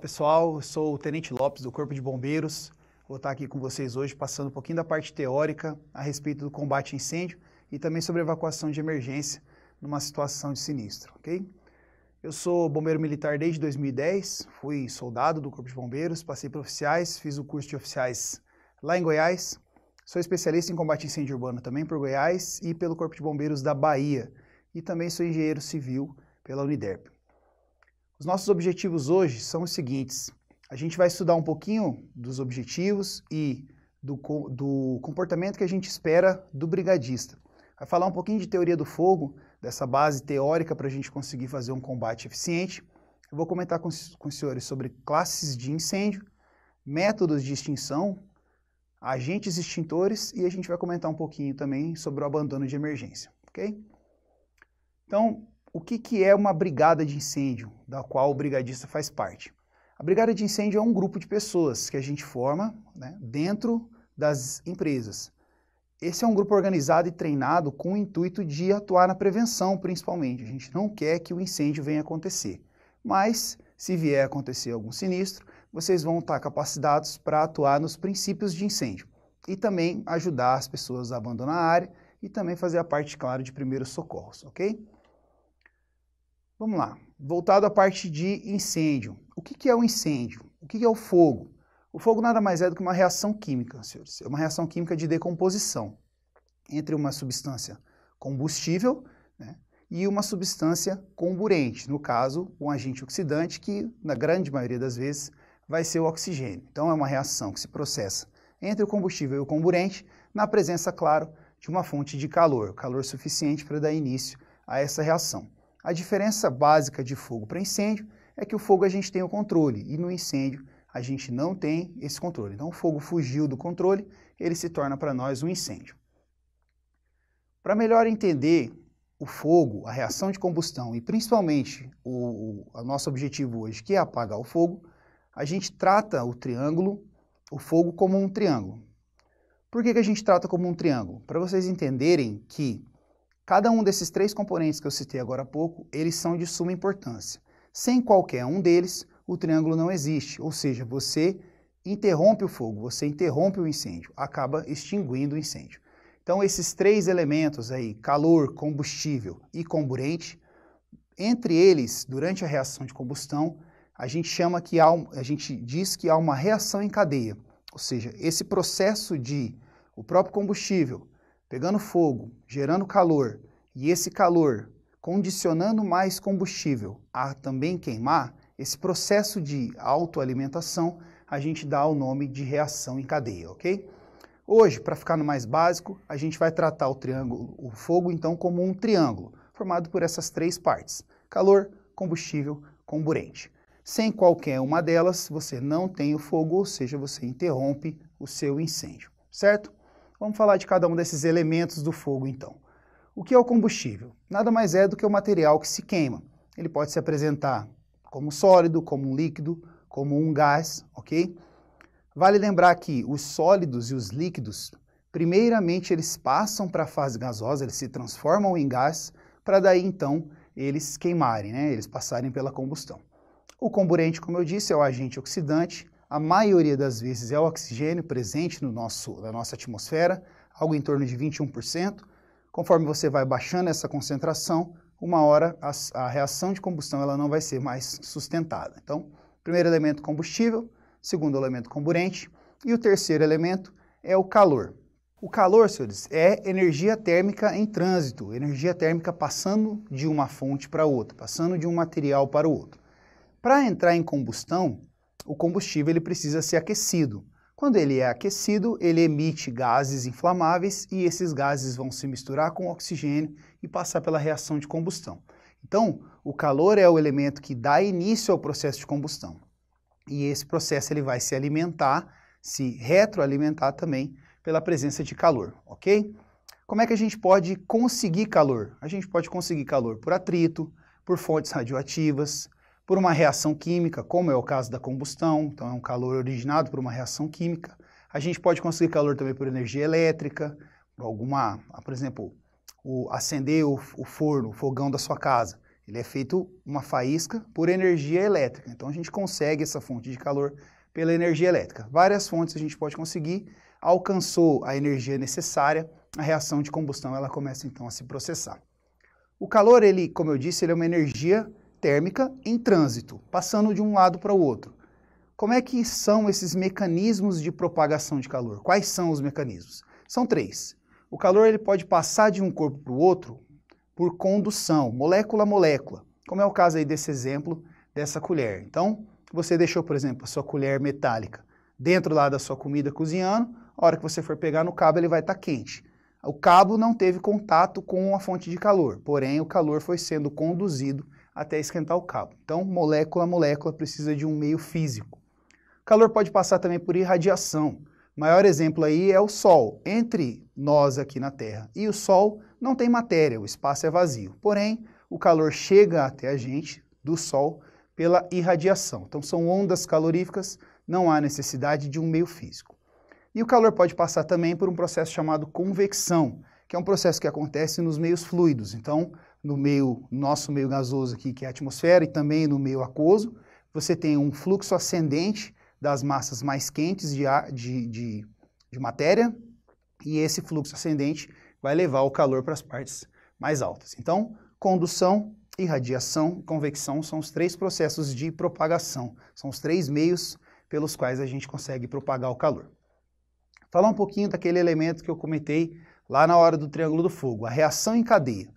pessoal, eu sou o Tenente Lopes do Corpo de Bombeiros. Vou estar aqui com vocês hoje passando um pouquinho da parte teórica a respeito do combate a incêndio e também sobre evacuação de emergência numa situação de sinistro, ok? Eu sou bombeiro militar desde 2010, fui soldado do Corpo de Bombeiros, passei para oficiais, fiz o curso de oficiais lá em Goiás. Sou especialista em combate a incêndio urbano também por Goiás e pelo Corpo de Bombeiros da Bahia. E também sou engenheiro civil pela Uniderp. Os nossos objetivos hoje são os seguintes. A gente vai estudar um pouquinho dos objetivos e do, do comportamento que a gente espera do brigadista. Vai falar um pouquinho de teoria do fogo, dessa base teórica para a gente conseguir fazer um combate eficiente. Eu vou comentar com, com os senhores sobre classes de incêndio, métodos de extinção, agentes extintores e a gente vai comentar um pouquinho também sobre o abandono de emergência, ok? Então, o que, que é uma brigada de incêndio, da qual o brigadista faz parte. A brigada de incêndio é um grupo de pessoas que a gente forma né, dentro das empresas. Esse é um grupo organizado e treinado com o intuito de atuar na prevenção, principalmente. A gente não quer que o incêndio venha acontecer. Mas, se vier acontecer algum sinistro, vocês vão estar capacitados para atuar nos princípios de incêndio e também ajudar as pessoas a abandonar a área e também fazer a parte, claro, de primeiros socorros, ok? Vamos lá. Voltado à parte de incêndio. O que, que é o um incêndio? O que, que é o fogo? O fogo nada mais é do que uma reação química, senhores. É uma reação química de decomposição entre uma substância combustível né, e uma substância comburente, no caso, um agente oxidante, que na grande maioria das vezes vai ser o oxigênio. Então, é uma reação que se processa entre o combustível e o comburente, na presença, claro, de uma fonte de calor, calor suficiente para dar início a essa reação. A diferença básica de fogo para incêndio é que o fogo a gente tem o controle e no incêndio a gente não tem esse controle. Então o fogo fugiu do controle, ele se torna para nós um incêndio. Para melhor entender o fogo, a reação de combustão e principalmente o, o nosso objetivo hoje, que é apagar o fogo, a gente trata o triângulo, o fogo, como um triângulo. Por que, que a gente trata como um triângulo? Para vocês entenderem que Cada um desses três componentes que eu citei agora há pouco, eles são de suma importância. Sem qualquer um deles, o triângulo não existe, ou seja, você interrompe o fogo, você interrompe o incêndio, acaba extinguindo o incêndio. Então, esses três elementos aí, calor, combustível e comburente, entre eles, durante a reação de combustão, a gente chama que há, a gente diz que há uma reação em cadeia, ou seja, esse processo de o próprio combustível pegando fogo, gerando calor, e esse calor condicionando mais combustível a também queimar, esse processo de autoalimentação a gente dá o nome de reação em cadeia, ok? Hoje, para ficar no mais básico, a gente vai tratar o triângulo, o fogo então como um triângulo, formado por essas três partes: calor, combustível, comburente. Sem qualquer uma delas, você não tem o fogo, ou seja, você interrompe o seu incêndio, certo? Vamos falar de cada um desses elementos do fogo, então. O que é o combustível? Nada mais é do que o material que se queima. Ele pode se apresentar como sólido, como um líquido, como um gás, ok? Vale lembrar que os sólidos e os líquidos, primeiramente eles passam para a fase gasosa, eles se transformam em gás, para daí então eles queimarem, né? eles passarem pela combustão. O comburente, como eu disse, é o agente oxidante, a maioria das vezes é o oxigênio presente no nosso, na nossa atmosfera, algo em torno de 21%. Conforme você vai baixando essa concentração, uma hora a, a reação de combustão ela não vai ser mais sustentada. Então, primeiro elemento combustível, segundo elemento comburente e o terceiro elemento é o calor. O calor, senhores, é energia térmica em trânsito, energia térmica passando de uma fonte para outra, passando de um material para o outro. Para entrar em combustão, o combustível ele precisa ser aquecido. Quando ele é aquecido, ele emite gases inflamáveis e esses gases vão se misturar com oxigênio e passar pela reação de combustão. Então, o calor é o elemento que dá início ao processo de combustão. E esse processo ele vai se alimentar, se retroalimentar também pela presença de calor, ok? Como é que a gente pode conseguir calor? A gente pode conseguir calor por atrito, por fontes radioativas, por uma reação química, como é o caso da combustão, então é um calor originado por uma reação química. A gente pode conseguir calor também por energia elétrica, por alguma, ah, por exemplo, o acender o, o forno, o fogão da sua casa. Ele é feito uma faísca por energia elétrica. Então a gente consegue essa fonte de calor pela energia elétrica. Várias fontes a gente pode conseguir. Alcançou a energia necessária, a reação de combustão ela começa então a se processar. O calor, ele, como eu disse, ele é uma energia térmica em trânsito, passando de um lado para o outro. Como é que são esses mecanismos de propagação de calor? Quais são os mecanismos? São três. O calor ele pode passar de um corpo para o outro por condução, molécula a molécula, como é o caso aí desse exemplo dessa colher. Então, você deixou, por exemplo, a sua colher metálica dentro lá da sua comida cozinhando, a hora que você for pegar no cabo ele vai estar tá quente. O cabo não teve contato com a fonte de calor, porém o calor foi sendo conduzido até esquentar o cabo. Então, molécula a molécula precisa de um meio físico. Calor pode passar também por irradiação. O maior exemplo aí é o Sol. Entre nós aqui na Terra e o Sol não tem matéria, o espaço é vazio. Porém, o calor chega até a gente do Sol pela irradiação. Então, são ondas caloríficas, não há necessidade de um meio físico. E o calor pode passar também por um processo chamado convecção, que é um processo que acontece nos meios fluidos. Então, no meio, nosso meio gasoso aqui, que é a atmosfera, e também no meio aquoso. Você tem um fluxo ascendente das massas mais quentes de, ar, de, de, de matéria, e esse fluxo ascendente vai levar o calor para as partes mais altas. Então, condução, irradiação e convecção são os três processos de propagação, são os três meios pelos quais a gente consegue propagar o calor. Falar um pouquinho daquele elemento que eu comentei lá na hora do triângulo do fogo, a reação em cadeia.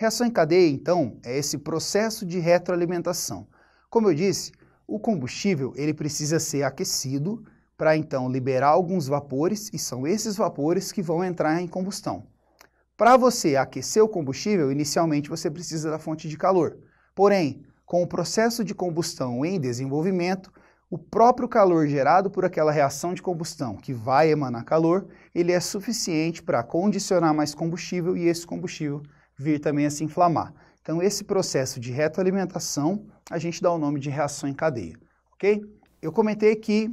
Reação em cadeia, então, é esse processo de retroalimentação. Como eu disse, o combustível ele precisa ser aquecido para então liberar alguns vapores e são esses vapores que vão entrar em combustão. Para você aquecer o combustível, inicialmente você precisa da fonte de calor. Porém, com o processo de combustão em desenvolvimento, o próprio calor gerado por aquela reação de combustão que vai emanar calor, ele é suficiente para condicionar mais combustível e esse combustível vir também a se inflamar. Então, esse processo de retroalimentação a gente dá o nome de reação em cadeia, ok? Eu comentei que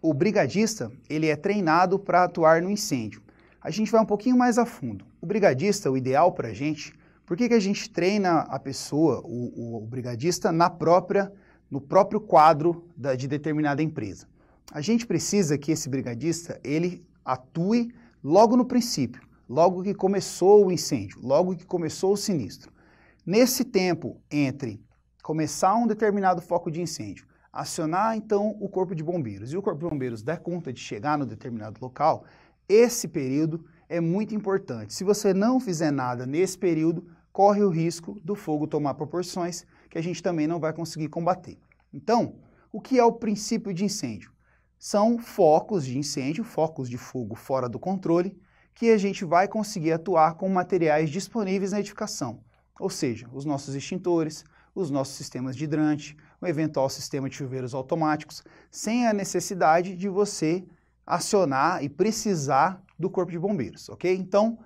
o brigadista ele é treinado para atuar no incêndio. A gente vai um pouquinho mais a fundo. O brigadista, o ideal para a gente, por que, que a gente treina a pessoa, o, o, brigadista, na própria, no próprio quadro da, de determinada empresa? A gente precisa que esse brigadista ele atue logo no princípio logo que começou o incêndio, logo que começou o sinistro. Nesse tempo entre começar um determinado foco de incêndio, acionar então o corpo de bombeiros e o corpo de bombeiros dar conta de chegar no determinado local, esse período é muito importante. Se você não fizer nada nesse período, corre o risco do fogo tomar proporções que a gente também não vai conseguir combater. Então, o que é o princípio de incêndio? São focos de incêndio, focos de fogo fora do controle, que a gente vai conseguir atuar com materiais disponíveis na edificação, ou seja, os nossos extintores, os nossos sistemas de hidrante, um eventual sistema de chuveiros automáticos, sem a necessidade de você acionar e precisar do corpo de bombeiros, ok? Então,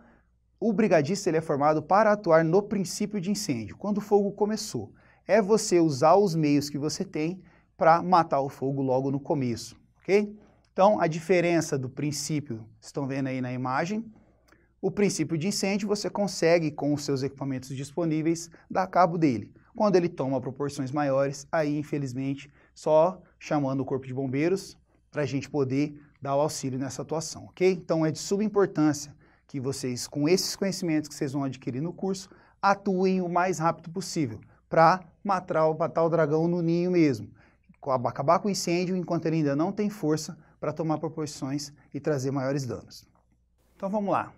o brigadista ele é formado para atuar no princípio de incêndio, quando o fogo começou. É você usar os meios que você tem para matar o fogo logo no começo, ok? Então, a diferença do princípio, estão vendo aí na imagem, o princípio de incêndio você consegue, com os seus equipamentos disponíveis, dar cabo dele. Quando ele toma proporções maiores, aí, infelizmente, só chamando o corpo de bombeiros para a gente poder dar o auxílio nessa atuação, ok? Então, é de subimportância que vocês, com esses conhecimentos que vocês vão adquirir no curso, atuem o mais rápido possível para matar, matar o dragão no ninho mesmo. Acabar com o incêndio enquanto ele ainda não tem força para tomar proporções e trazer maiores danos. Então vamos lá.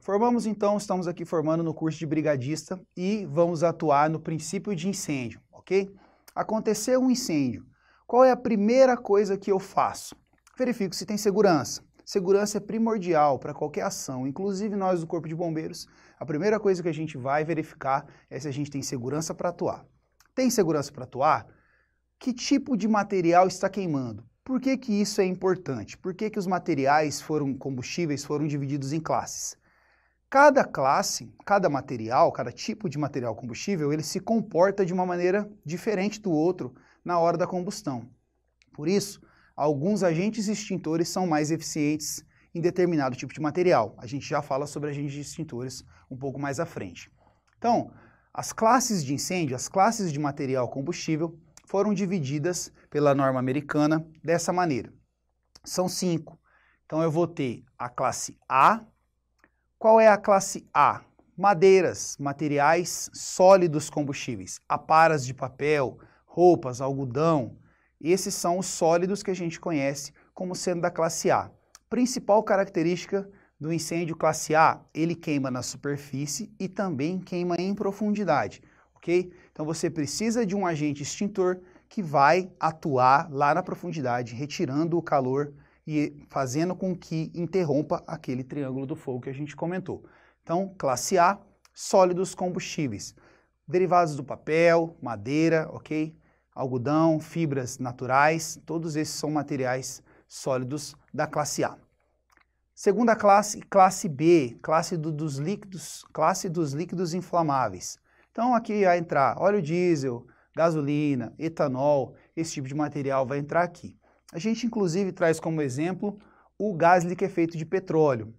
Formamos então, estamos aqui formando no curso de brigadista e vamos atuar no princípio de incêndio, ok? Aconteceu um incêndio. Qual é a primeira coisa que eu faço? Verifico se tem segurança. Segurança é primordial para qualquer ação, inclusive nós do Corpo de Bombeiros. A primeira coisa que a gente vai verificar é se a gente tem segurança para atuar. Tem segurança para atuar? Que tipo de material está queimando? Por que, que isso é importante? Por que, que os materiais foram, combustíveis foram divididos em classes? Cada classe, cada material, cada tipo de material combustível, ele se comporta de uma maneira diferente do outro na hora da combustão. Por isso, alguns agentes extintores são mais eficientes em determinado tipo de material. A gente já fala sobre agentes extintores um pouco mais à frente. Então, as classes de incêndio, as classes de material combustível, foram divididas pela norma americana dessa maneira. São cinco. Então eu vou ter a classe A. Qual é a classe A? Madeiras, materiais sólidos combustíveis, aparas de papel, roupas, algodão. Esses são os sólidos que a gente conhece como sendo da classe A. Principal característica do incêndio classe A, ele queima na superfície e também queima em profundidade, ok? Então você precisa de um agente extintor que vai atuar lá na profundidade, retirando o calor e fazendo com que interrompa aquele triângulo do fogo que a gente comentou. Então, classe A, sólidos combustíveis, derivados do papel, madeira, ok? Algodão, fibras naturais, todos esses são materiais sólidos da classe A. Segunda classe, classe B, classe do, dos líquidos, classe dos líquidos inflamáveis. Então aqui vai entrar óleo diesel, gasolina, etanol, esse tipo de material vai entrar aqui. A gente inclusive traz como exemplo o gás liquefeito de petróleo.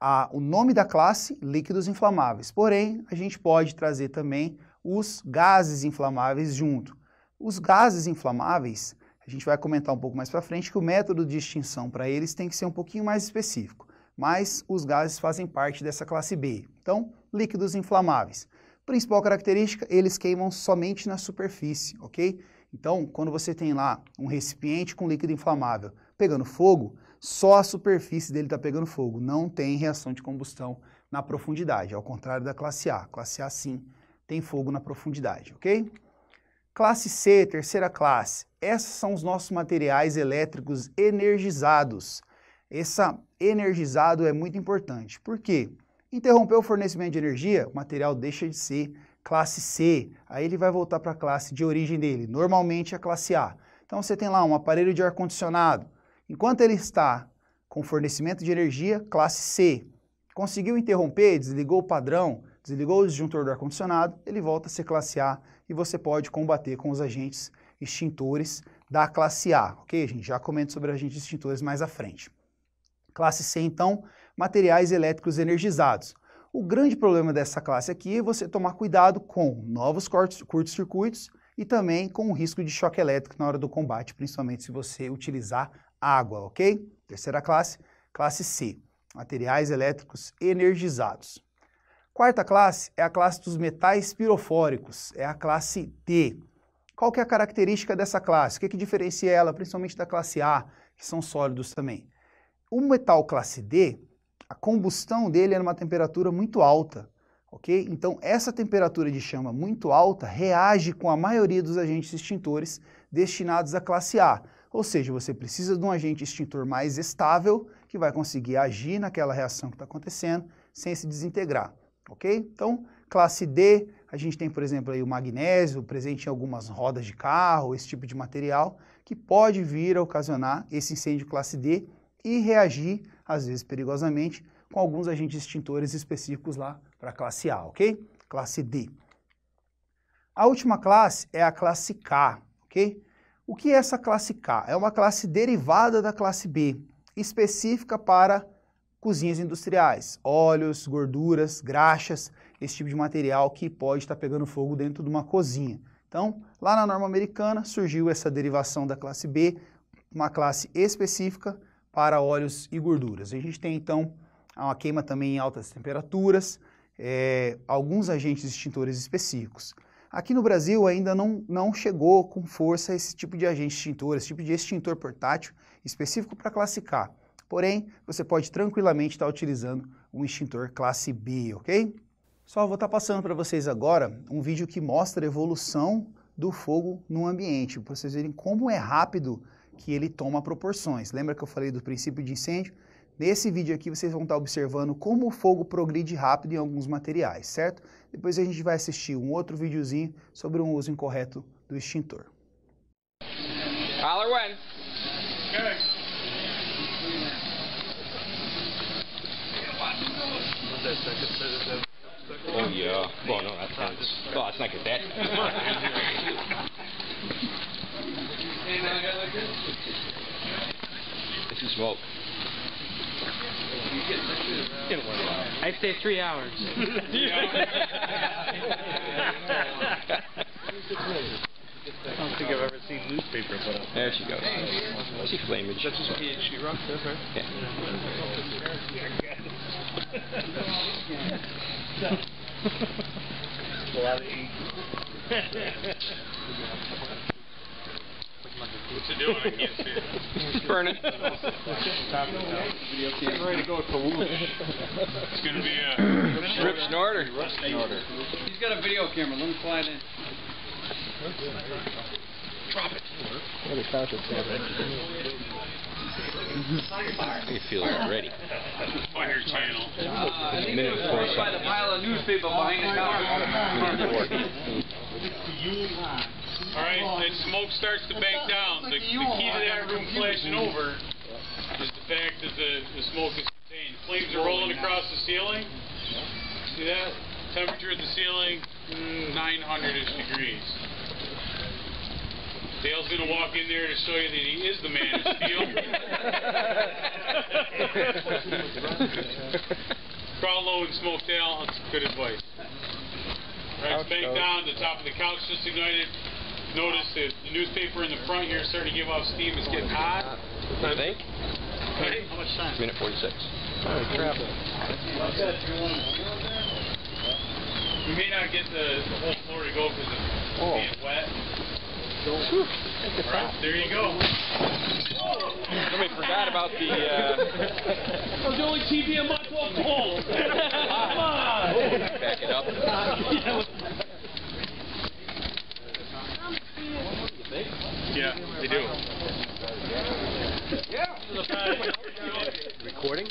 A, o nome da classe, líquidos inflamáveis. Porém, a gente pode trazer também os gases inflamáveis junto. Os gases inflamáveis, a gente vai comentar um pouco mais para frente que o método de extinção para eles tem que ser um pouquinho mais específico mas os gases fazem parte dessa classe B. Então, líquidos inflamáveis. Principal característica, eles queimam somente na superfície, ok? Então, quando você tem lá um recipiente com líquido inflamável pegando fogo, só a superfície dele está pegando fogo, não tem reação de combustão na profundidade, ao contrário da classe A. Classe A, sim, tem fogo na profundidade, ok? Classe C, terceira classe, esses são os nossos materiais elétricos energizados. Essa energizado é muito importante. Por quê? Interrompeu o fornecimento de energia, o material deixa de ser classe C, aí ele vai voltar para a classe de origem dele, normalmente a classe A. Então você tem lá um aparelho de ar-condicionado, enquanto ele está com fornecimento de energia, classe C. Conseguiu interromper, desligou o padrão, desligou o disjuntor do ar-condicionado, ele volta a ser classe A e você pode combater com os agentes extintores da classe A, ok? A gente já comenta sobre agentes extintores mais à frente. Classe C, então, materiais elétricos energizados. O grande problema dessa classe aqui é você tomar cuidado com novos curtos-circuitos e também com o risco de choque elétrico na hora do combate, principalmente se você utilizar água, ok? Terceira classe, classe C, materiais elétricos energizados. Quarta classe é a classe dos metais pirofóricos, é a classe D. Qual que é a característica dessa classe? O que, é que diferencia ela, principalmente da classe A, que são sólidos também? o metal classe D, a combustão dele é numa temperatura muito alta, ok? Então essa temperatura de chama muito alta reage com a maioria dos agentes extintores destinados à classe A, ou seja, você precisa de um agente extintor mais estável que vai conseguir agir naquela reação que está acontecendo sem se desintegrar, ok? Então, classe D, a gente tem, por exemplo, aí o magnésio presente em algumas rodas de carro, esse tipo de material, que pode vir a ocasionar esse incêndio classe D e reagir, às vezes perigosamente, com alguns agentes extintores específicos lá para a classe A, ok? Classe D. A última classe é a classe K, ok? O que é essa classe K? É uma classe derivada da classe B, específica para cozinhas industriais, óleos, gorduras, graxas, esse tipo de material que pode estar tá pegando fogo dentro de uma cozinha. Então, lá na norma americana surgiu essa derivação da classe B, uma classe específica para óleos e gorduras. A gente tem então uma queima também em altas temperaturas, é, alguns agentes extintores específicos. Aqui no Brasil ainda não, não chegou com força esse tipo de agente extintor, esse tipo de extintor portátil específico para classe K. Porém, você pode tranquilamente estar tá utilizando um extintor classe B, ok? Só vou estar tá passando para vocês agora um vídeo que mostra a evolução do fogo no ambiente, para vocês verem como é rápido que ele toma proporções. Lembra que eu falei do princípio de incêndio? Nesse vídeo aqui vocês vão estar observando como o fogo progride rápido em alguns materiais, certo? Depois a gente vai assistir um outro videozinho sobre um uso incorreto do extintor. Oh yeah. Well, no, that's not. Well, it's not that. This is smoke. i stay three hours. I don't think I've ever seen newspaper put up. There she goes. I see flamage. That's just PhD rock, that's right. Yeah. What it doing? I can't see it. Uh, it's burning. Getting ready to go It's going to be a... Rip snorter. Rip snorter. He's got a video camera. Let him fly it in. Drop it. What a conscious you feel ready? Fire channel. Uh, minute four. By the pile of newspaper behind the counter. All right, the smoke starts to bank down. The, the key to that room flashing over is the fact that the, the smoke is contained. Flames are rolling across the ceiling. See that? Temperature at the ceiling, 900-ish mm, degrees. Dale's going to walk in there to show you that he is the man of steel. Crawl low and smoke, Dale. That's good advice. All right, bank down. The top of the couch just ignited notice that the newspaper in the front here is starting to give off steam. It's getting hot. You think? How much time? Minute 46. Holy crap. We may not get the, the whole floor to go because it's oh. being wet. Whew. Right, there you go. Somebody forgot about the. Uh... that was the only TV in my walk home. Come on. Back it up. Yeah, they do. Yeah. Recording?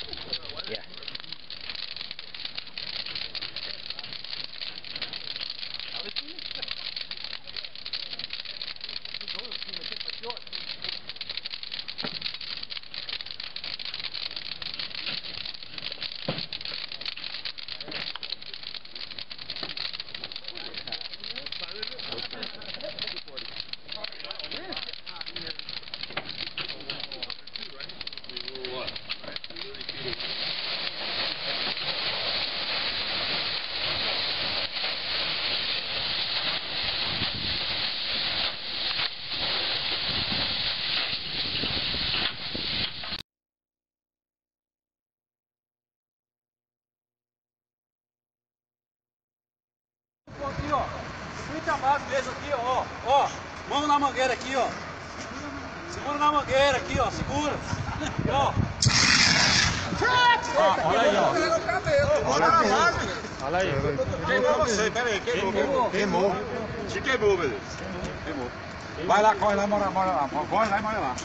Corre lá e molha lá.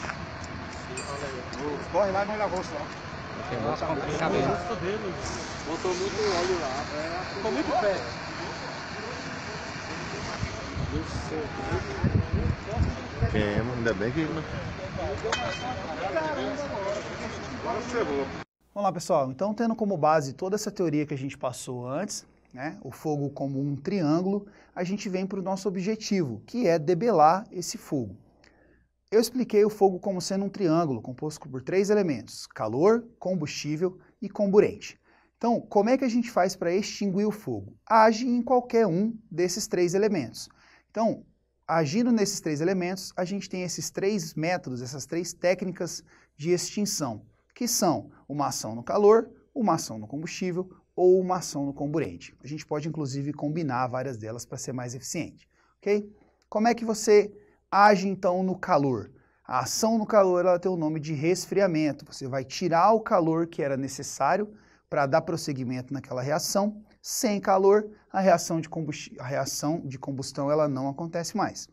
Corre lá e molha a rosto lá. Botou muito óleo lá. É. Ficou muito pé. Queima, ainda bem que. Vamos lá, pessoal. Então, tendo como base toda essa teoria que a gente passou antes, né, o fogo como um triângulo, a gente vem para o nosso objetivo, que é debelar esse fogo. Eu expliquei o fogo como sendo um triângulo composto por três elementos: calor, combustível e comburente. Então, como é que a gente faz para extinguir o fogo? Age em qualquer um desses três elementos. Então, agindo nesses três elementos, a gente tem esses três métodos, essas três técnicas de extinção, que são uma ação no calor, uma ação no combustível ou uma ação no comburente. A gente pode, inclusive, combinar várias delas para ser mais eficiente, ok? Como é que você age então no calor. A ação no calor ela tem o nome de resfriamento. Você vai tirar o calor que era necessário para dar prosseguimento naquela reação. Sem calor, a reação, de a reação de combustão ela não acontece mais.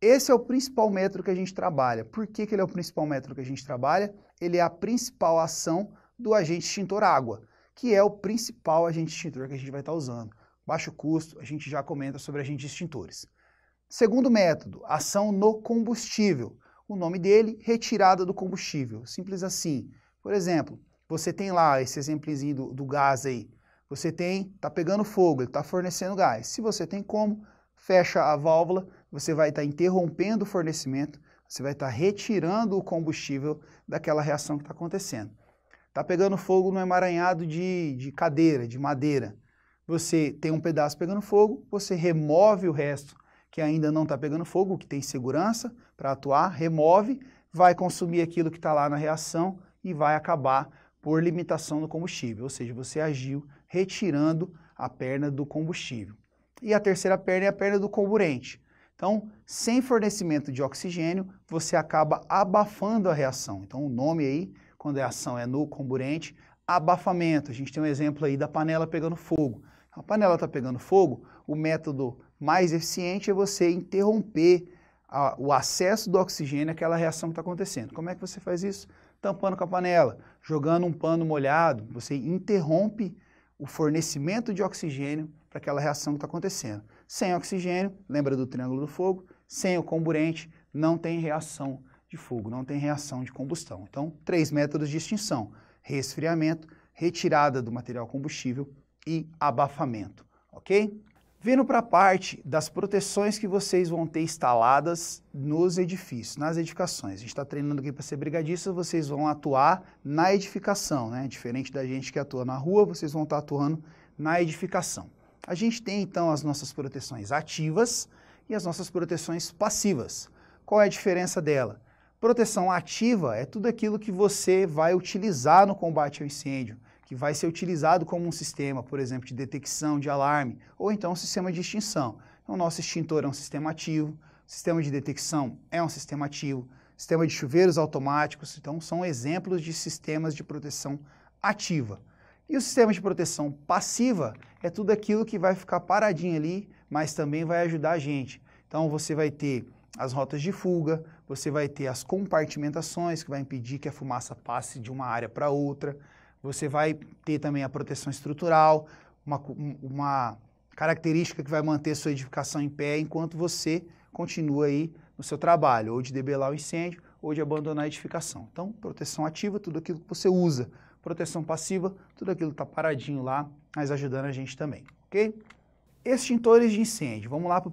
Esse é o principal método que a gente trabalha. Por que, que ele é o principal método que a gente trabalha? Ele é a principal ação do agente extintor água, que é o principal agente extintor que a gente vai estar tá usando. Baixo custo, a gente já comenta sobre agentes extintores. Segundo método, ação no combustível. O nome dele, retirada do combustível. Simples assim. Por exemplo, você tem lá esse exemplozinho do, do gás aí. Você tem, está pegando fogo, ele está fornecendo gás. Se você tem como, fecha a válvula, você vai estar tá interrompendo o fornecimento, você vai estar tá retirando o combustível daquela reação que está acontecendo. Está pegando fogo no emaranhado de, de cadeira, de madeira. Você tem um pedaço pegando fogo, você remove o resto que ainda não está pegando fogo, que tem segurança para atuar, remove, vai consumir aquilo que está lá na reação e vai acabar por limitação do combustível, ou seja, você agiu retirando a perna do combustível. E a terceira perna é a perna do comburente. Então, sem fornecimento de oxigênio, você acaba abafando a reação. Então, o nome aí, quando a ação é no comburente, abafamento. A gente tem um exemplo aí da panela pegando fogo. A panela está pegando fogo, o método mais eficiente é você interromper a, o acesso do oxigênio àquela reação que está acontecendo. Como é que você faz isso? Tampando com a panela, jogando um pano molhado, você interrompe o fornecimento de oxigênio para aquela reação que está acontecendo. Sem oxigênio, lembra do triângulo do fogo, sem o comburente, não tem reação de fogo, não tem reação de combustão. Então, três métodos de extinção: resfriamento, retirada do material combustível e abafamento, ok? Vendo para a parte das proteções que vocês vão ter instaladas nos edifícios, nas edificações. A gente está treinando aqui para ser brigadista, vocês vão atuar na edificação, né? Diferente da gente que atua na rua, vocês vão estar tá atuando na edificação. A gente tem então as nossas proteções ativas e as nossas proteções passivas. Qual é a diferença dela? Proteção ativa é tudo aquilo que você vai utilizar no combate ao incêndio que vai ser utilizado como um sistema, por exemplo, de detecção de alarme, ou então um sistema de extinção. Então, o nosso extintor é um sistema ativo, sistema de detecção é um sistema ativo, sistema de chuveiros automáticos, então são exemplos de sistemas de proteção ativa. E o sistema de proteção passiva é tudo aquilo que vai ficar paradinho ali, mas também vai ajudar a gente. Então você vai ter as rotas de fuga, você vai ter as compartimentações que vai impedir que a fumaça passe de uma área para outra, você vai ter também a proteção estrutural, uma, uma característica que vai manter sua edificação em pé enquanto você continua aí no seu trabalho, ou de debelar o incêndio, ou de abandonar a edificação. Então, proteção ativa, tudo aquilo que você usa. Proteção passiva, tudo aquilo que está paradinho lá, mas ajudando a gente também, ok? Extintores de incêndio, vamos lá para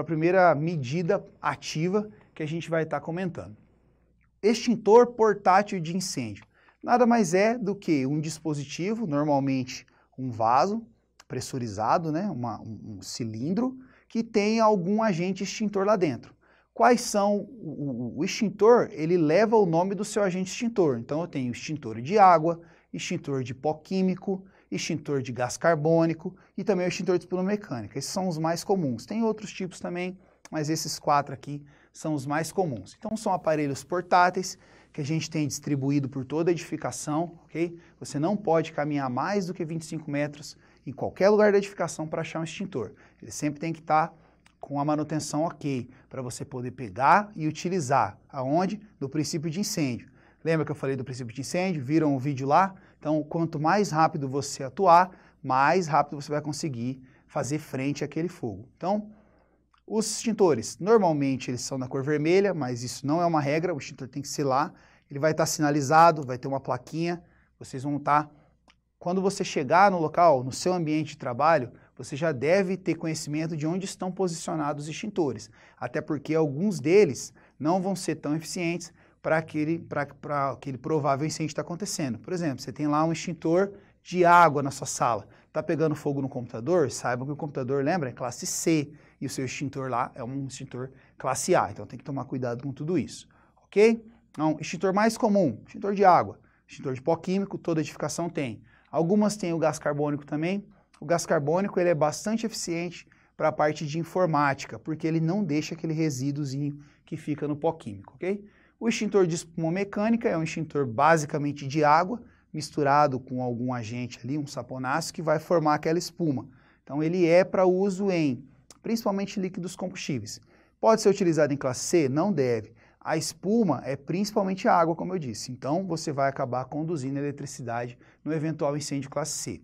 a primeira medida ativa que a gente vai estar tá comentando. Extintor portátil de incêndio nada mais é do que um dispositivo, normalmente um vaso pressurizado, né, uma, um, um cilindro, que tem algum agente extintor lá dentro. Quais são? O, o, extintor, ele leva o nome do seu agente extintor. Então eu tenho extintor de água, extintor de pó químico, extintor de gás carbônico e também o extintor de espuma mecânica. Esses são os mais comuns. Tem outros tipos também, mas esses quatro aqui são os mais comuns. Então, são aparelhos portáteis que a gente tem distribuído por toda a edificação, ok? Você não pode caminhar mais do que 25 metros em qualquer lugar da edificação para achar um extintor. Ele sempre tem que estar tá com a manutenção ok, para você poder pegar e utilizar. Aonde? No princípio de incêndio. Lembra que eu falei do princípio de incêndio? Viram o vídeo lá? Então, quanto mais rápido você atuar, mais rápido você vai conseguir fazer frente àquele fogo. Então, os extintores, normalmente eles são na cor vermelha, mas isso não é uma regra, o extintor tem que ser lá. Ele vai estar tá sinalizado, vai ter uma plaquinha, vocês vão estar... Tá... Quando você chegar no local, no seu ambiente de trabalho, você já deve ter conhecimento de onde estão posicionados os extintores, até porque alguns deles não vão ser tão eficientes para aquele, aquele provável incêndio que está acontecendo. Por exemplo, você tem lá um extintor de água na sua sala, está pegando fogo no computador, saiba que o computador, lembra, é classe C, e o seu extintor lá é um extintor classe A, então tem que tomar cuidado com tudo isso, ok? Então, extintor mais comum, extintor de água, extintor de pó químico, toda edificação tem. Algumas têm o gás carbônico também. O gás carbônico ele é bastante eficiente para a parte de informática, porque ele não deixa aquele resíduozinho que fica no pó químico, ok? O extintor de espuma mecânica é um extintor basicamente de água, misturado com algum agente ali, um saponáceo, que vai formar aquela espuma. Então ele é para uso em principalmente líquidos combustíveis. Pode ser utilizado em classe C? Não deve. A espuma é principalmente água, como eu disse. Então, você vai acabar conduzindo eletricidade no eventual incêndio classe C.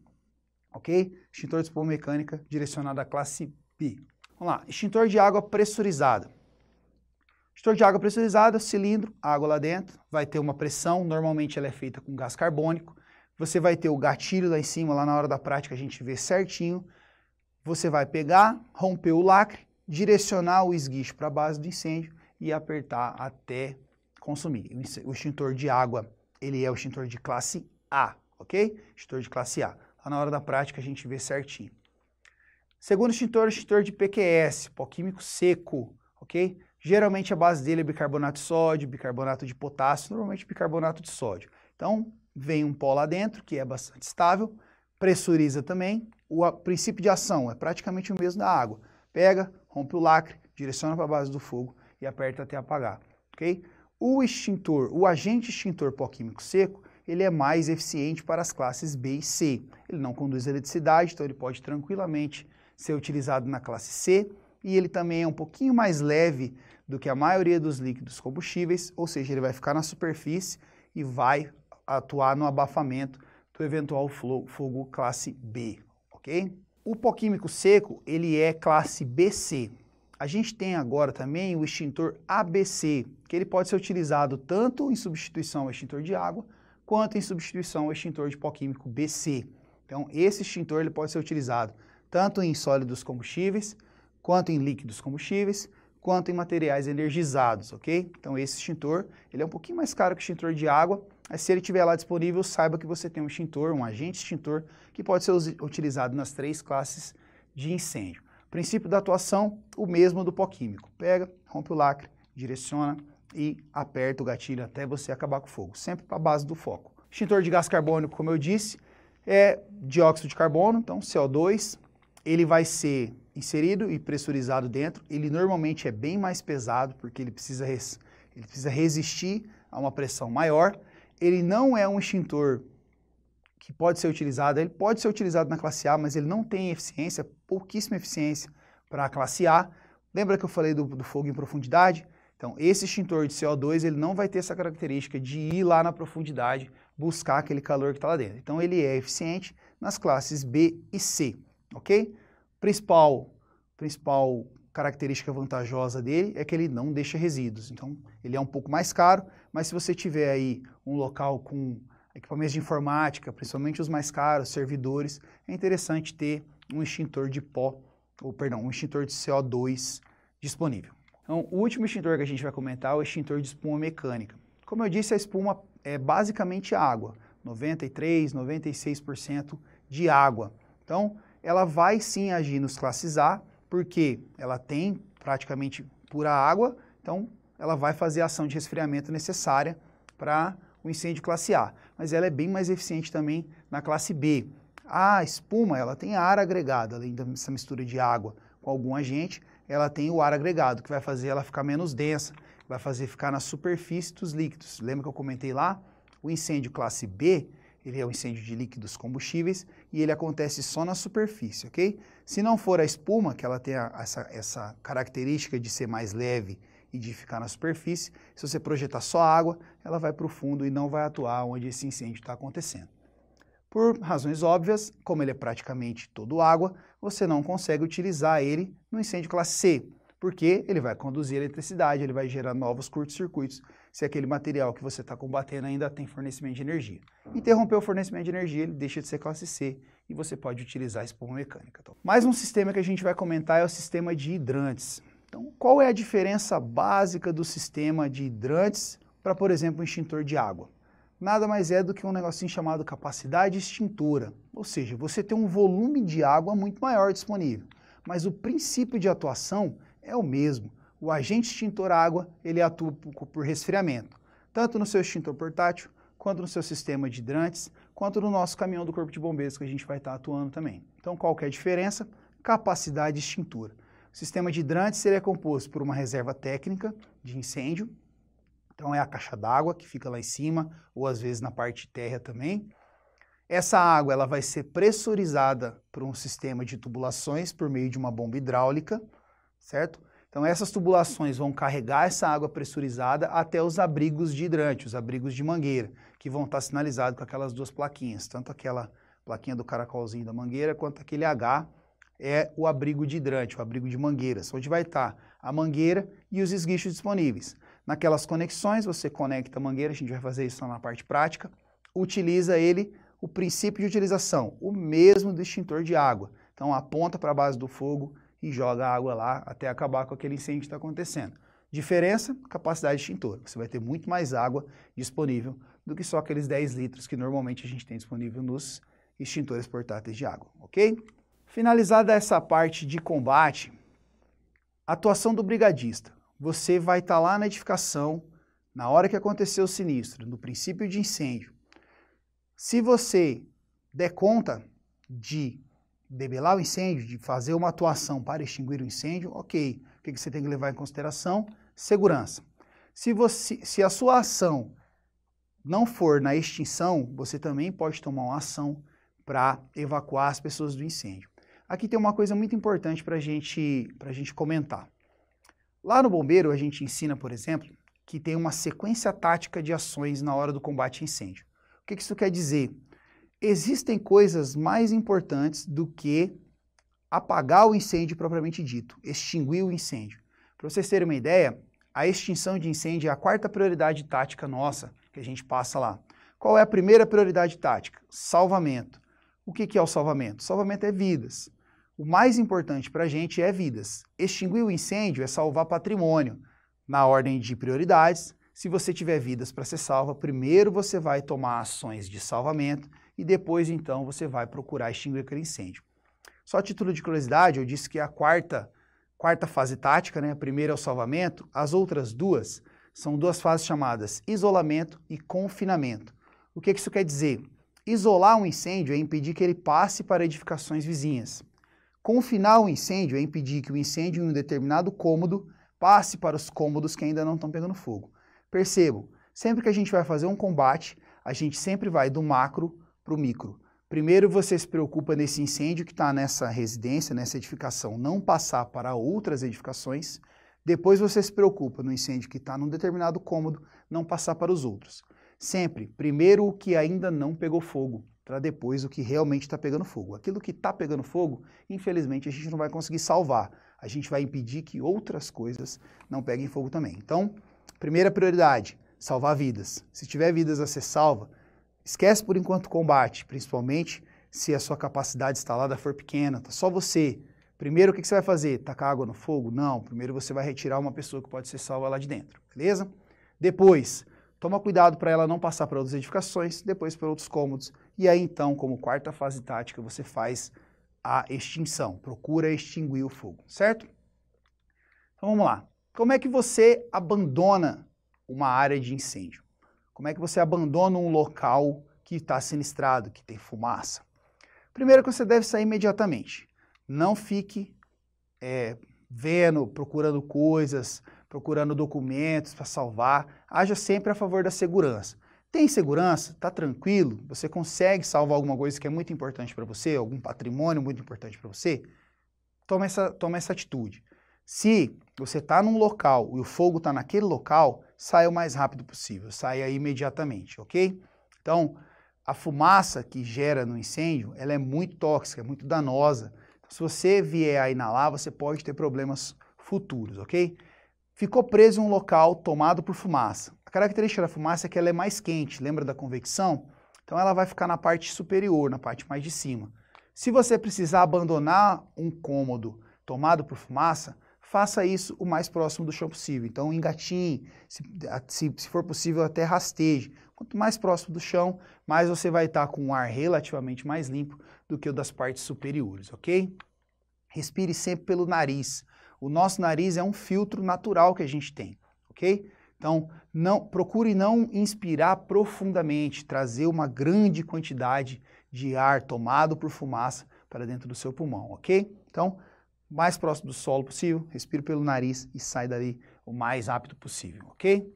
Ok? Extintor de espuma mecânica direcionado à classe B. Vamos lá. Extintor de água pressurizada. Extintor de água pressurizada, cilindro, água lá dentro, vai ter uma pressão, normalmente ela é feita com gás carbônico. Você vai ter o gatilho lá em cima, lá na hora da prática a gente vê certinho. Você vai pegar, romper o lacre, direcionar o esguicho para a base do incêndio e apertar até consumir. O extintor de água, ele é o extintor de classe A, ok? Extintor de classe A. Lá tá na hora da prática a gente vê certinho. Segundo extintor, extintor de PQS, pó químico seco, ok? Geralmente a base dele é bicarbonato de sódio, bicarbonato de potássio, normalmente bicarbonato de sódio. Então, vem um pó lá dentro, que é bastante estável, pressuriza também, o princípio de ação é praticamente o mesmo da água. Pega, rompe o lacre, direciona para a base do fogo e aperta até apagar, ok? O extintor, o agente extintor pó químico seco, ele é mais eficiente para as classes B e C. Ele não conduz eletricidade, então ele pode tranquilamente ser utilizado na classe C e ele também é um pouquinho mais leve do que a maioria dos líquidos combustíveis, ou seja, ele vai ficar na superfície e vai atuar no abafamento do eventual fogo classe B, ok? O pó químico seco, ele é classe BC. A gente tem agora também o extintor ABC, que ele pode ser utilizado tanto em substituição ao extintor de água, quanto em substituição ao extintor de pó químico BC. Então, esse extintor ele pode ser utilizado tanto em sólidos combustíveis, quanto em líquidos combustíveis, quanto em materiais energizados, ok? Então, esse extintor ele é um pouquinho mais caro que o extintor de água, mas se ele estiver lá disponível, saiba que você tem um extintor, um agente extintor, que pode ser utilizado nas três classes de incêndio. Princípio da atuação, o mesmo do pó químico. Pega, rompe o lacre, direciona e aperta o gatilho até você acabar com o fogo, sempre para a base do foco. Extintor de gás carbônico, como eu disse, é dióxido de carbono, então CO2. Ele vai ser inserido e pressurizado dentro. Ele normalmente é bem mais pesado, porque ele precisa, ele precisa resistir a uma pressão maior ele não é um extintor que pode ser utilizado, ele pode ser utilizado na classe A, mas ele não tem eficiência, pouquíssima eficiência para a classe A. Lembra que eu falei do, do, fogo em profundidade? Então, esse extintor de CO2, ele não vai ter essa característica de ir lá na profundidade buscar aquele calor que está lá dentro. Então, ele é eficiente nas classes B e C, ok? Principal, principal característica vantajosa dele é que ele não deixa resíduos. Então, ele é um pouco mais caro, mas se você tiver aí um local com equipamentos de informática, principalmente os mais caros, servidores, é interessante ter um extintor de pó, ou perdão, um extintor de CO2 disponível. Então, o último extintor que a gente vai comentar é o extintor de espuma mecânica. Como eu disse, a espuma é basicamente água, 93, 96% de água. Então, ela vai sim agir nos classes A, porque ela tem praticamente pura água, então ela vai fazer a ação de resfriamento necessária para o incêndio classe A, mas ela é bem mais eficiente também na classe B. A espuma, ela tem ar agregado, além dessa mistura de água com algum agente, ela tem o ar agregado, que vai fazer ela ficar menos densa, vai fazer ficar na superfície dos líquidos. Lembra que eu comentei lá? O incêndio classe B, ele é um incêndio de líquidos combustíveis e ele acontece só na superfície, ok? Se não for a espuma, que ela tem a, essa, essa característica de ser mais leve e de ficar na superfície. Se você projetar só água, ela vai para o fundo e não vai atuar onde esse incêndio está acontecendo. Por razões óbvias, como ele é praticamente todo água, você não consegue utilizar ele no incêndio classe C, porque ele vai conduzir eletricidade, ele vai gerar novos curtos-circuitos, se aquele material que você está combatendo ainda tem fornecimento de energia. Interromper o fornecimento de energia, ele deixa de ser classe C e você pode utilizar a espuma mecânica. Então, mais um sistema que a gente vai comentar é o sistema de hidrantes. Então, qual é a diferença básica do sistema de hidrantes para, por exemplo, um extintor de água? Nada mais é do que um negocinho chamado capacidade extintora, ou seja, você tem um volume de água muito maior disponível, mas o princípio de atuação é o mesmo. O agente extintor água, ele atua por resfriamento, tanto no seu extintor portátil, quanto no seu sistema de hidrantes, quanto no nosso caminhão do Corpo de Bombeiros que a gente vai estar atuando também. Então, qual que é a diferença? Capacidade extintora. O sistema de hidrantes seria composto por uma reserva técnica de incêndio, então é a caixa d'água que fica lá em cima, ou às vezes na parte terra também. Essa água ela vai ser pressurizada por um sistema de tubulações por meio de uma bomba hidráulica, certo? Então essas tubulações vão carregar essa água pressurizada até os abrigos de hidrante, os abrigos de mangueira, que vão estar sinalizados com aquelas duas plaquinhas, tanto aquela plaquinha do caracolzinho da mangueira quanto aquele H é o abrigo de hidrante, o abrigo de mangueiras, onde vai estar a mangueira e os esguichos disponíveis. Naquelas conexões, você conecta a mangueira, a gente vai fazer isso na parte prática, utiliza ele, o princípio de utilização, o mesmo do extintor de água. Então aponta para a base do fogo e joga a água lá até acabar com aquele incêndio que está acontecendo. Diferença, capacidade de extintor. Você vai ter muito mais água disponível do que só aqueles 10 litros que normalmente a gente tem disponível nos extintores portáteis de água, ok? Finalizada essa parte de combate, atuação do brigadista. Você vai estar tá lá na edificação, na hora que aconteceu o sinistro, no princípio de incêndio. Se você der conta de debelar o incêndio, de fazer uma atuação para extinguir o incêndio, ok. O que você tem que levar em consideração? Segurança. Se, você, se a sua ação não for na extinção, você também pode tomar uma ação para evacuar as pessoas do incêndio aqui tem uma coisa muito importante para gente, a gente comentar. Lá no Bombeiro, a gente ensina, por exemplo, que tem uma sequência tática de ações na hora do combate a incêndio. O que isso quer dizer? Existem coisas mais importantes do que apagar o incêndio propriamente dito, extinguir o incêndio. Para vocês terem uma ideia, a extinção de incêndio é a quarta prioridade tática nossa que a gente passa lá. Qual é a primeira prioridade tática? Salvamento. O que, que é o salvamento? Salvamento é vidas. O mais importante para a gente é vidas. Extinguir o incêndio é salvar patrimônio. Na ordem de prioridades, se você tiver vidas para ser salva, primeiro você vai tomar ações de salvamento e depois então você vai procurar extinguir aquele incêndio. Só título de curiosidade, eu disse que a quarta, quarta fase tática, né, a primeira é o salvamento, as outras duas são duas fases chamadas isolamento e confinamento. O que, que isso quer dizer? Isolar um incêndio é impedir que ele passe para edificações vizinhas. Confinar o incêndio é impedir que o incêndio em um determinado cômodo passe para os cômodos que ainda não estão pegando fogo. Percebam, sempre que a gente vai fazer um combate, a gente sempre vai do macro para o micro. Primeiro você se preocupa nesse incêndio que está nessa residência, nessa edificação, não passar para outras edificações. Depois você se preocupa no incêndio que está num determinado cômodo, não passar para os outros. Sempre, primeiro o que ainda não pegou fogo para depois o que realmente está pegando fogo. Aquilo que está pegando fogo, infelizmente, a gente não vai conseguir salvar. A gente vai impedir que outras coisas não peguem fogo também. Então, primeira prioridade, salvar vidas. Se tiver vidas a ser salva, esquece por enquanto o combate, principalmente se a sua capacidade instalada for pequena, tá só você. Primeiro, o que você vai fazer? Tacar água no fogo? Não, primeiro você vai retirar uma pessoa que pode ser salva lá de dentro, beleza? Depois, toma cuidado para ela não passar para outras edificações, depois para outros cômodos, e aí então, como quarta fase tática, você faz a extinção, procura extinguir o fogo, certo? Então vamos lá. Como é que você abandona uma área de incêndio? Como é que você abandona um local que está sinistrado, que tem fumaça? Primeiro que você deve sair imediatamente. Não fique é, vendo, procurando coisas, procurando documentos para salvar. Haja sempre a favor da segurança. Tem segurança? Está tranquilo? Você consegue salvar alguma coisa que é muito importante para você, algum patrimônio muito importante para você? Toma essa, toma essa atitude. Se você está num local e o fogo está naquele local, saia o mais rápido possível, saia imediatamente, ok? Então, a fumaça que gera no incêndio, ela é muito tóxica, é muito danosa. Então, se você vier a inalar, você pode ter problemas futuros, ok? Ficou preso em um local tomado por fumaça característica da fumaça é que ela é mais quente, lembra da convecção? Então ela vai ficar na parte superior, na parte mais de cima. Se você precisar abandonar um cômodo tomado por fumaça, faça isso o mais próximo do chão possível. Então engatinhe, se, se, se for possível até rasteje. Quanto mais próximo do chão, mais você vai estar com um ar relativamente mais limpo do que o das partes superiores, ok? Respire sempre pelo nariz. O nosso nariz é um filtro natural que a gente tem, ok? Então, não, procure não inspirar profundamente, trazer uma grande quantidade de ar tomado por fumaça para dentro do seu pulmão, ok? Então, mais próximo do solo possível, respira pelo nariz e sai dali o mais rápido possível, ok?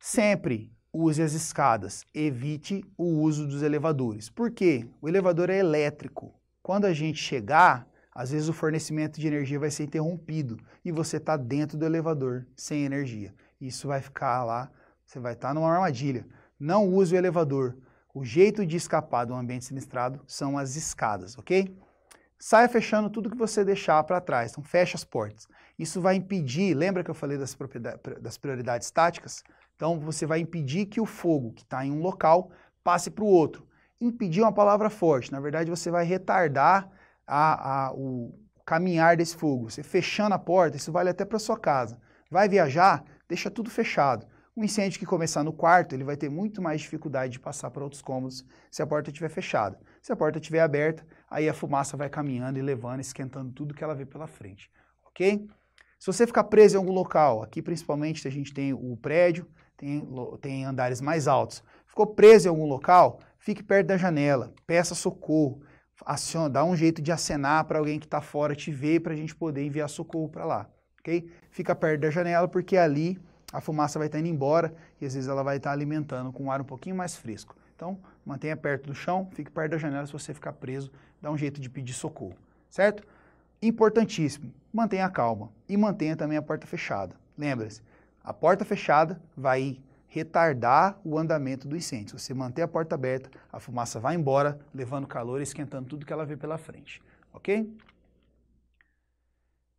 Sempre use as escadas, evite o uso dos elevadores. Por quê? O elevador é elétrico. Quando a gente chegar, às vezes o fornecimento de energia vai ser interrompido e você está dentro do elevador sem energia. Isso vai ficar lá, você vai estar tá numa armadilha. Não use o elevador. O jeito de escapar de um ambiente sinistrado são as escadas, ok? Saia fechando tudo que você deixar para trás, então fecha as portas. Isso vai impedir, lembra que eu falei das, das prioridades táticas? Então você vai impedir que o fogo que está em um local passe para o outro. Impedir é uma palavra forte, na verdade você vai retardar a, a, o caminhar desse fogo. Você fechando a porta, isso vale até para sua casa. Vai viajar, deixa tudo fechado. Um incêndio que começar no quarto, ele vai ter muito mais dificuldade de passar para outros cômodos se a porta estiver fechada. Se a porta estiver aberta, aí a fumaça vai caminhando e levando, esquentando tudo que ela vê pela frente, ok? Se você ficar preso em algum local, aqui principalmente a gente tem o prédio, tem, tem andares mais altos. Ficou preso em algum local, fique perto da janela, peça socorro aciona, dá um jeito de acenar para alguém que está fora te ver para a gente poder enviar socorro para lá, ok? Fica perto da janela porque ali a fumaça vai estar tá indo embora e às vezes ela vai estar tá alimentando com um ar um pouquinho mais fresco. Então, mantenha perto do chão, fique perto da janela se você ficar preso, dá um jeito de pedir socorro, certo? Importantíssimo, mantenha a calma e mantenha também a porta fechada. Lembra-se, a porta fechada vai retardar o andamento do incêndio. Você manter a porta aberta, a fumaça vai embora, levando calor e esquentando tudo que ela vê pela frente, ok?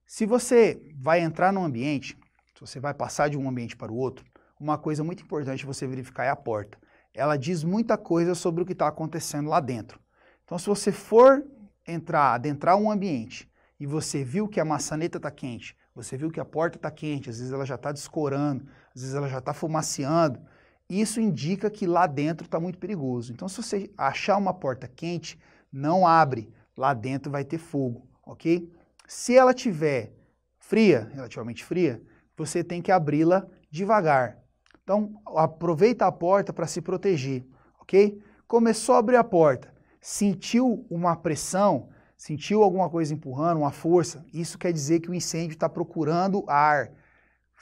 Se você vai entrar num ambiente, se você vai passar de um ambiente para o outro, uma coisa muito importante você verificar é a porta. Ela diz muita coisa sobre o que está acontecendo lá dentro. Então, se você for entrar, adentrar um ambiente e você viu que a maçaneta está quente, você viu que a porta está quente, às vezes ela já está descorando, às vezes ela já está fumaceando. Isso indica que lá dentro está muito perigoso. Então, se você achar uma porta quente, não abre. Lá dentro vai ter fogo, ok? Se ela tiver fria, relativamente fria, você tem que abri-la devagar. Então, aproveita a porta para se proteger, ok? Começou a abrir a porta, sentiu uma pressão, sentiu alguma coisa empurrando, uma força, isso quer dizer que o incêndio está procurando ar,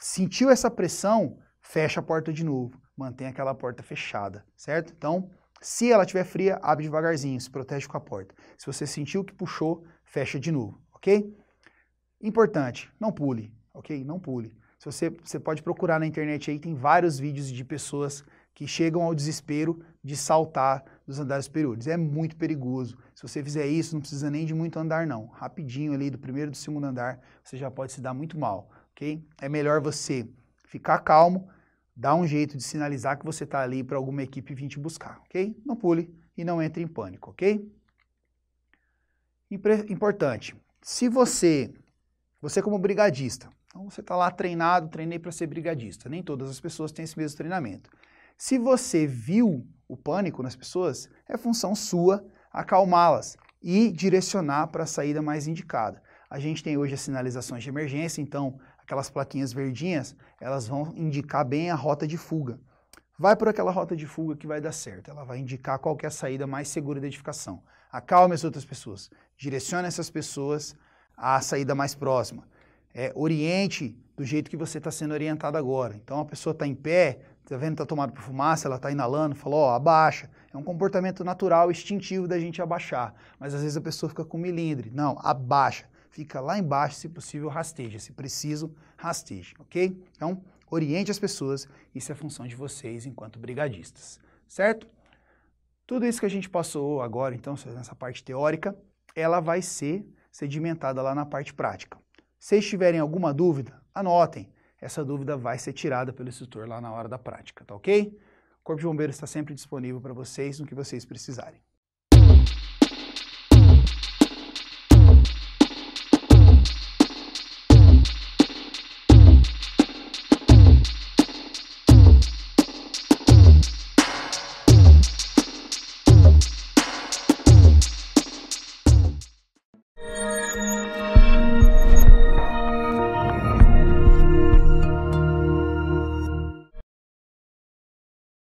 Sentiu essa pressão? Fecha a porta de novo. Mantém aquela porta fechada, certo? Então, se ela estiver fria, abre devagarzinho, se protege com a porta. Se você sentiu que puxou, fecha de novo, ok? Importante, não pule, ok? Não pule. Se você, você pode procurar na internet aí, tem vários vídeos de pessoas que chegam ao desespero de saltar dos andares superiores. É muito perigoso. Se você fizer isso, não precisa nem de muito andar, não. Rapidinho ali, do primeiro do segundo andar, você já pode se dar muito mal ok? É melhor você ficar calmo, dar um jeito de sinalizar que você está ali para alguma equipe vir te buscar, ok? Não pule e não entre em pânico, ok? Importante, se você, você como brigadista, então você está lá treinado, treinei para ser brigadista, nem todas as pessoas têm esse mesmo treinamento. Se você viu o pânico nas pessoas, é função sua acalmá-las e direcionar para a saída mais indicada. A gente tem hoje as sinalizações de emergência, então aquelas plaquinhas verdinhas, elas vão indicar bem a rota de fuga. Vai por aquela rota de fuga que vai dar certo. Ela vai indicar qual é a saída mais segura da edificação. Acalme as outras pessoas. Direcione essas pessoas à saída mais próxima. É, oriente do jeito que você está sendo orientado agora. Então, a pessoa está em pé, está vendo está tomada por fumaça, ela está inalando, falou, ó, abaixa. É um comportamento natural, instintivo da gente abaixar. Mas às vezes a pessoa fica com milindre. Não, abaixa fica lá embaixo, se possível, rasteja. Se preciso, rasteje, ok? Então, oriente as pessoas, isso é função de vocês enquanto brigadistas, certo? Tudo isso que a gente passou agora, então, nessa parte teórica, ela vai ser sedimentada lá na parte prática. Se tiverem alguma dúvida, anotem. Essa dúvida vai ser tirada pelo instrutor lá na hora da prática, tá ok? O Corpo de Bombeiros está sempre disponível para vocês no que vocês precisarem.